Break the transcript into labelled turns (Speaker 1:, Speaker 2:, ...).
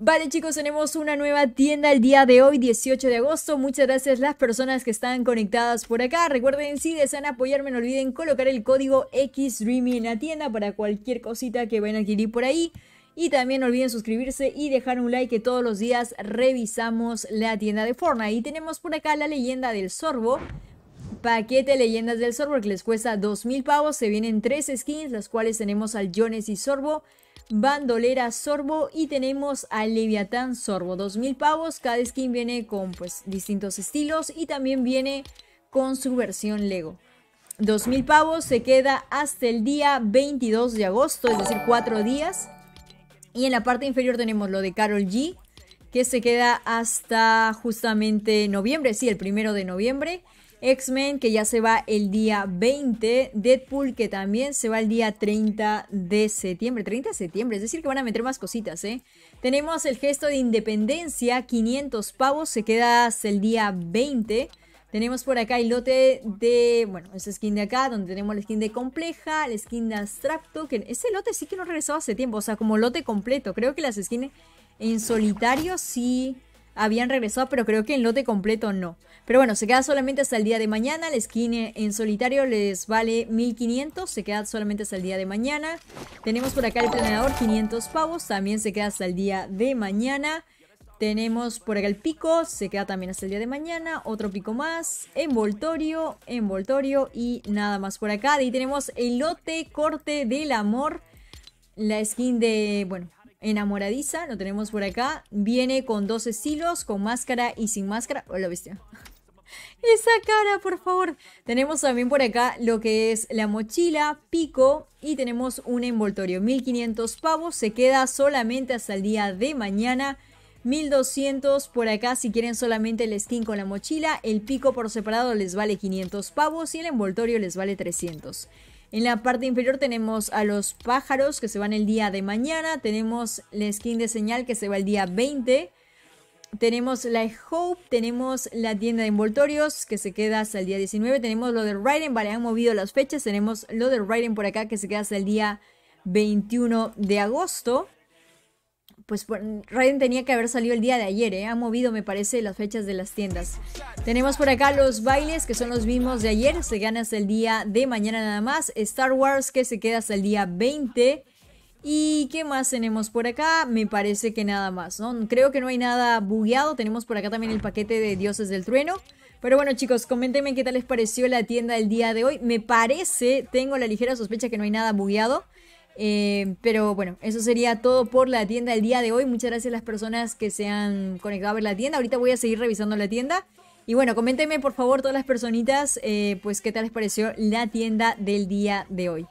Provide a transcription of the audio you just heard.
Speaker 1: Vale chicos, tenemos una nueva tienda el día de hoy, 18 de agosto. Muchas gracias las personas que están conectadas por acá. Recuerden, si desean apoyarme, no olviden colocar el código XDreamy en la tienda para cualquier cosita que vayan a adquirir por ahí. Y también no olviden suscribirse y dejar un like que todos los días revisamos la tienda de Fortnite. Y tenemos por acá la leyenda del sorbo. Paquete Leyendas del Sorbo que les cuesta 2.000 pavos. Se vienen tres skins, las cuales tenemos al Jones y Sorbo. Bandolera Sorbo y tenemos al Leviatán Sorbo, 2000 pavos, cada skin viene con pues distintos estilos y también viene con su versión Lego. 2000 pavos se queda hasta el día 22 de agosto, es decir, cuatro días. Y en la parte inferior tenemos lo de Carol G, que se queda hasta justamente noviembre, sí, el primero de noviembre. X-Men que ya se va el día 20, Deadpool que también se va el día 30 de septiembre, 30 de septiembre, es decir que van a meter más cositas, ¿eh? Tenemos el gesto de independencia, 500 pavos, se queda hasta el día 20. Tenemos por acá el lote de, bueno, esa skin de acá, donde tenemos la skin de compleja, la skin de abstracto, que ese lote sí que no regresó hace tiempo, o sea, como lote completo, creo que las skins en solitario sí habían regresado, pero creo que el lote completo no. Pero bueno, se queda solamente hasta el día de mañana. La skin en solitario les vale 1500, se queda solamente hasta el día de mañana. Tenemos por acá el planeador, 500 pavos, también se queda hasta el día de mañana. Tenemos por acá el pico, se queda también hasta el día de mañana, otro pico más, envoltorio, envoltorio y nada más por acá. De ahí tenemos el lote corte del amor, la skin de, bueno, enamoradiza, lo tenemos por acá. Viene con dos estilos, con máscara y sin máscara. ¿O bestia. Esa cara, por favor. Tenemos también por acá lo que es la mochila, pico y tenemos un envoltorio. 1500 pavos, se queda solamente hasta el día de mañana. 1200 por acá si quieren solamente el skin con la mochila. El pico por separado les vale 500 pavos y el envoltorio les vale 300. En la parte inferior tenemos a los pájaros que se van el día de mañana. Tenemos la skin de señal que se va el día 20. Tenemos la Hope, tenemos la tienda de envoltorios que se queda hasta el día 19. Tenemos lo de Raiden, vale, han movido las fechas. Tenemos lo de Raiden por acá que se queda hasta el día 21 de agosto pues Raiden tenía que haber salido el día de ayer, ¿eh? ha movido me parece las fechas de las tiendas. Tenemos por acá los bailes que son los mismos de ayer, se gana hasta el día de mañana nada más. Star Wars que se queda hasta el día 20. ¿Y qué más tenemos por acá? Me parece que nada más, ¿no? Creo que no hay nada bugueado. Tenemos por acá también el paquete de Dioses del Trueno. Pero bueno chicos, coméntenme qué tal les pareció la tienda el día de hoy. Me parece, tengo la ligera sospecha que no hay nada bugueado. Eh, pero bueno, eso sería todo por la tienda del día de hoy. Muchas gracias a las personas que se han conectado a ver la tienda. Ahorita voy a seguir revisando la tienda. Y bueno, coméntenme por favor todas las personitas, eh, pues qué tal les pareció la tienda del día de hoy.